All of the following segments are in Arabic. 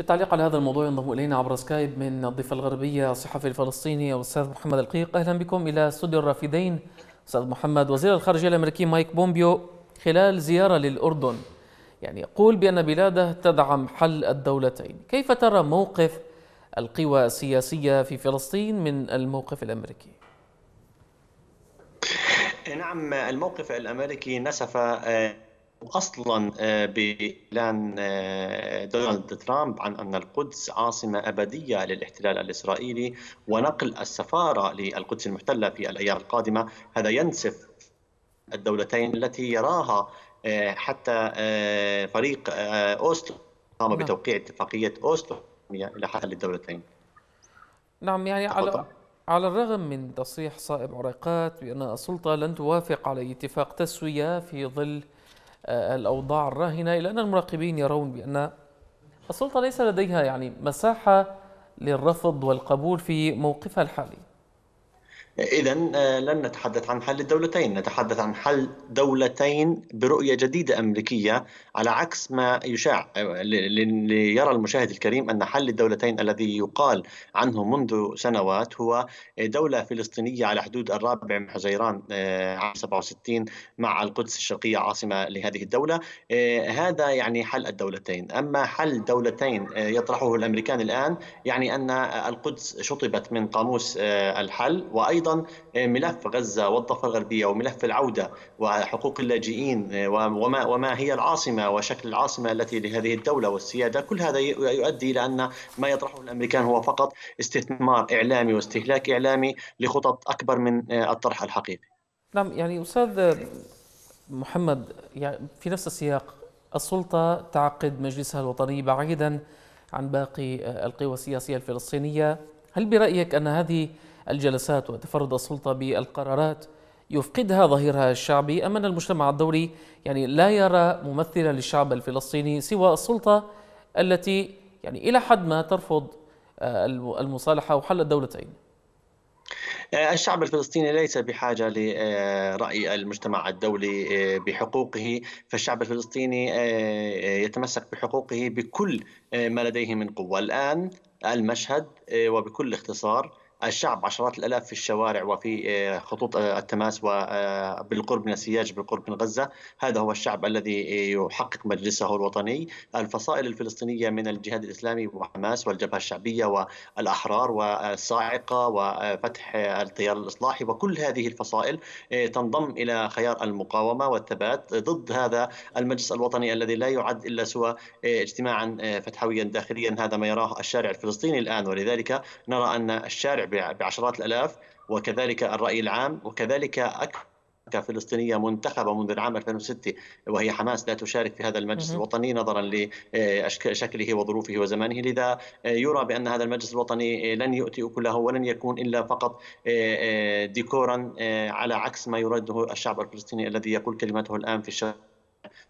بالتعليق على هذا الموضوع ينضم الينا عبر سكايب من الضفه الغربيه الصحفي الفلسطيني الاستاذ محمد القيق اهلا بكم الى استوديو الرافدين استاذ محمد وزير الخارجيه الامريكي مايك بومبيو خلال زياره للاردن يعني يقول بان بلاده تدعم حل الدولتين كيف ترى موقف القوى السياسيه في فلسطين من الموقف الامريكي نعم الموقف الامريكي نسف آه، اصلا آه، باعلان آه، دونالد ترامب عن ان القدس عاصمه ابديه للاحتلال الاسرائيلي ونقل السفاره للقدس المحتله في الايام القادمه هذا ينسف الدولتين التي يراها آه، حتى فريق اوسلو قام نعم. بتوقيع اتفاقيه اوسلو الى حل الدولتين نعم يعني على على الرغم من تصريح صائب عريقات بأن السلطة لن توافق على اتفاق تسوية في ظل آه، الأوضاع الراهنة إلا أن المراقبين يرون بأن السلطة ليس لديها يعني مساحة للرفض والقبول في موقفها الحالي إذا آه، لن نتحدث عن حل الدولتين، نتحدث عن حل دولتين برؤية جديدة أمريكية على عكس ما يشاع آه، ليرى المشاهد الكريم أن حل الدولتين الذي يقال عنه منذ سنوات هو دولة فلسطينية على حدود الرابع من حزيران آه، عام 67 مع القدس الشرقية عاصمة لهذه الدولة هذا يعني حل الدولتين أما حل دولتين يطرحه الأمريكان الآن يعني أن القدس شطبت من قاموس الحل وأيضا آه، ملف غزه والضفه الغربيه وملف العوده وحقوق اللاجئين آه، وما وما هي العاصمه وشكل العاصمه التي لهذه الدوله والسياده كل هذا يؤدي الى ان ما يطرحه الامريكان هو فقط استثمار اعلامي واستهلاك اعلامي لخطط اكبر من آه، الطرح الحقيقي. نعم يعني استاذ محمد يعني في نفس السياق السلطه تعقد مجلسها الوطني بعيدا عن باقي القوى السياسيه الفلسطينيه، هل برايك ان هذه الجلسات وتفرد السلطة بالقرارات يفقدها ظهيرها الشعبي أم أن المجتمع الدولي يعني لا يرى ممثلا للشعب الفلسطيني سوى السلطة التي يعني إلى حد ما ترفض آه، المصالحة وحل الدولتين آه، الشعب الفلسطيني ليس بحاجة لرأي آه، المجتمع الدولي بحقوقه فالشعب الفلسطيني يتمسك بحقوقه بكل ما لديه من قوة الآن المشهد وبكل اختصار الشعب عشرات الالاف في الشوارع وفي آه، خطوط آه، التماس وبالقرب آه، من السياج بالقرب من غزه، هذا هو الشعب الذي يحقق مجلسه الوطني، الفصائل الفلسطينيه من الجهاد الاسلامي وحماس والجبهه الشعبيه والاحرار والصاعقه وفتح التيار الاصلاحي وكل هذه الفصائل تنضم الى خيار المقاومه والثبات ضد هذا المجلس الوطني الذي لا يعد الا سوى اجتماعا فتحويا داخليا هذا ما يراه الشارع الفلسطيني الان ولذلك نرى ان الشارع بعشرات الالاف وكذلك الراي العام وكذلك اكثر فلسطينيه منتخبه منذ العام 2006 وهي حماس لا تشارك في هذا المجلس الوطني نظرا لشكله وظروفه وزمانه لذا آه، يرى بان هذا المجلس الوطني آه، لن يؤتي كله ولن يكون الا فقط آه، ديكورا على عكس ما يريده الشعب الفلسطيني الذي يقول كلمته الان في الشارع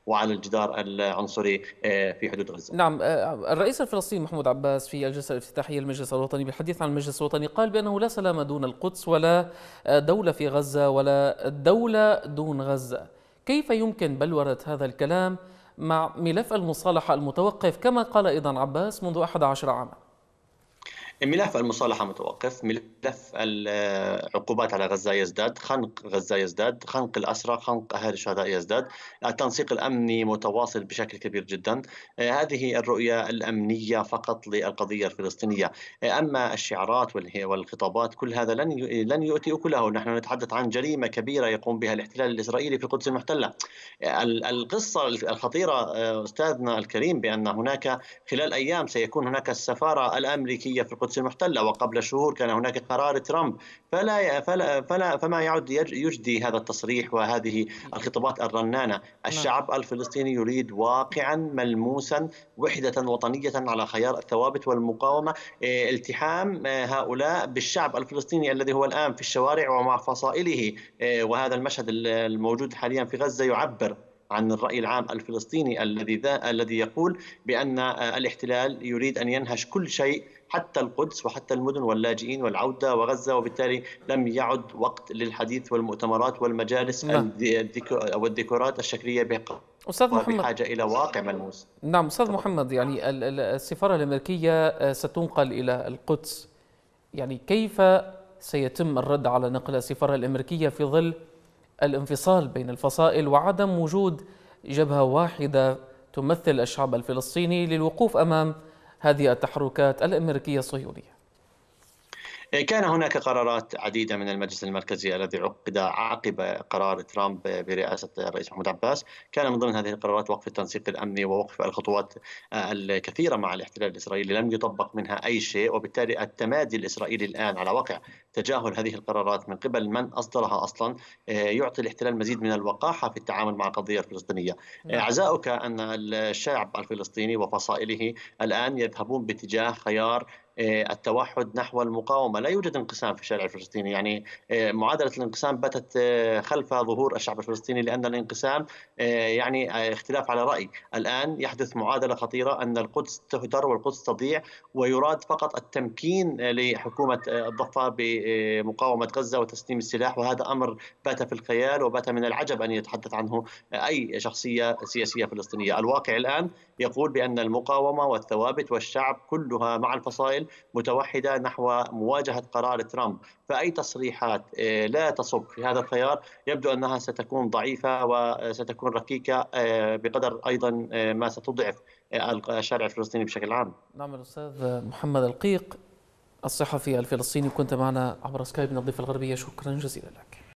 وعن الجدار العنصري آه، في حدود غزه. نعم آه، الرئيس الفلسطيني محمود عباس في الجلسه الافتتاحيه للمجلس الوطني بالحديث عن المجلس الوطني قال بانه لا سلام دون القدس ولا آه، دوله في غزه ولا دوله دون غزه. كيف يمكن بلوره هذا الكلام مع ملف المصالحه المتوقف كما قال ايضا عباس منذ 11 عاما؟ ملف المصالحة متوقف ملف العقوبات على غزة يزداد خنق غزة يزداد خنق الأسرى خنق أهالي الشهداء يزداد التنسيق الأمني متواصل بشكل كبير جدا هذه الرؤية الأمنية فقط للقضية الفلسطينية أما الشعارات والخطابات كل هذا لن لن يؤتي أكله نحن نتحدث عن جريمة كبيرة يقوم بها الاحتلال الإسرائيلي في القدس المحتلة القصة الخطيرة أستاذنا الكريم بأن هناك خلال أيام سيكون هناك السفارة الأمريكية في القدس القدس المحتلة وقبل شهور كان هناك قرار ترامب فلا فلا, فلا فما يعد يجدي هذا التصريح وهذه الخطابات الرنانة نعم. الشعب الفلسطيني يريد واقعا ملموسا وحدة وطنية على خيار الثوابت والمقاومة آه، التحام آه، هؤلاء بالشعب الفلسطيني الذي هو الآن في الشوارع ومع فصائله آه، وهذا المشهد الموجود حاليا في غزة يعبر عن الرأي العام الفلسطيني الذي الذي يقول بأن آه، الاحتلال يريد أن ينهش كل شيء حتى القدس وحتى المدن واللاجئين والعودة وغزة وبالتالي لم يعد وقت للحديث والمؤتمرات والمجالس نعم. والديكورات الشكلية بقى استاذ محمد بحاجه الى واقع ملموس نعم استاذ محمد يعني السفاره الامريكيه آه، ستنقل الى القدس يعني كيف سيتم الرد على نقل السفاره الامريكيه في ظل الانفصال بين الفصائل وعدم وجود جبهة واحدة تمثل الشعب الفلسطيني للوقوف أمام هذه التحركات الأمريكية الصهيونية كان هناك قرارات عديده من المجلس المركزي الذي عقد عقب قرار ترامب برئاسه الرئيس محمود عباس، كان من ضمن هذه القرارات وقف التنسيق الامني ووقف الخطوات الكثيره مع الاحتلال الاسرائيلي، لم يطبق منها اي شيء وبالتالي التمادي الاسرائيلي الان على واقع تجاهل هذه القرارات من قبل من اصدرها اصلا آه، يعطي الاحتلال مزيد من الوقاحه في التعامل مع القضيه الفلسطينيه. نعم. آه، عزاؤك ان الشعب الفلسطيني وفصائله الان يذهبون باتجاه خيار آه، التوحد نحو المقاومه، لا يوجد انقسام في الشارع الفلسطيني، يعني آه، معادله الانقسام باتت آه، خلف ظهور الشعب الفلسطيني لان الانقسام يعني اختلاف على راي، الان يحدث معادله خطيره ان القدس تهدر والقدس تضيع ويراد فقط التمكين لحكومه الضفه بمقاومه غزه وتسليم السلاح وهذا امر بات في الخيال وبات من العجب ان يتحدث عنه اي شخصيه سياسيه فلسطينيه، الواقع الان يقول بان المقاومه والثوابت والشعب كلها مع الفصائل متوحده نحو مواجهه قرار ترامب، فاي تصريحات آه، لا تصب في هذا الخيار يبدو انها ستكون ضعيفه وستكون ركيكه آه، بقدر ايضا آه، ما ستضعف الشارع الفلسطيني بشكل عام. نعم الاستاذ محمد القيق الصحفي الفلسطيني كنت معنا عبر سكايب من الضيف الغربيه شكرا جزيلا لك.